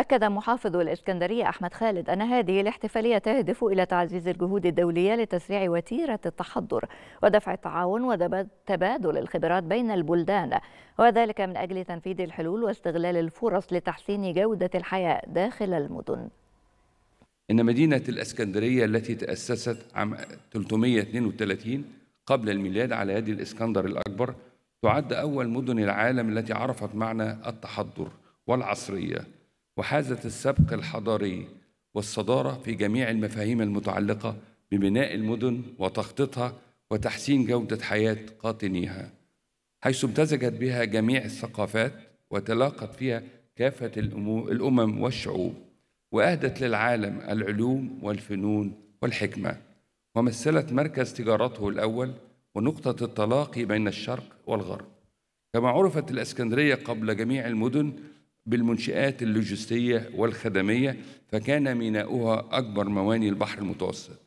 أكد محافظ الإسكندرية أحمد خالد أن هذه الاحتفالية تهدف إلى تعزيز الجهود الدولية لتسريع وتيرة التحضر ودفع التعاون وتبادل الخبرات بين البلدان وذلك من أجل تنفيذ الحلول واستغلال الفرص لتحسين جودة الحياة داخل المدن إن مدينة الإسكندرية التي تأسست عام 332 قبل الميلاد على يد الإسكندر الأكبر تعد أول مدن العالم التي عرفت معنى التحضر والعصرية وحازت السبق الحضاري والصدارة في جميع المفاهيم المتعلقة ببناء المدن وتخطيطها وتحسين جودة حياة قاطنيها حيث امتزجت بها جميع الثقافات وتلاقت فيها كافة الأمم والشعوب وأهدت للعالم العلوم والفنون والحكمة ومثلت مركز تجارته الأول ونقطة التلاقي بين الشرق والغرب كما عرفت الإسكندرية قبل جميع المدن بالمنشآت اللوجستية والخدمية فكان ميناؤها أكبر مواني البحر المتوسط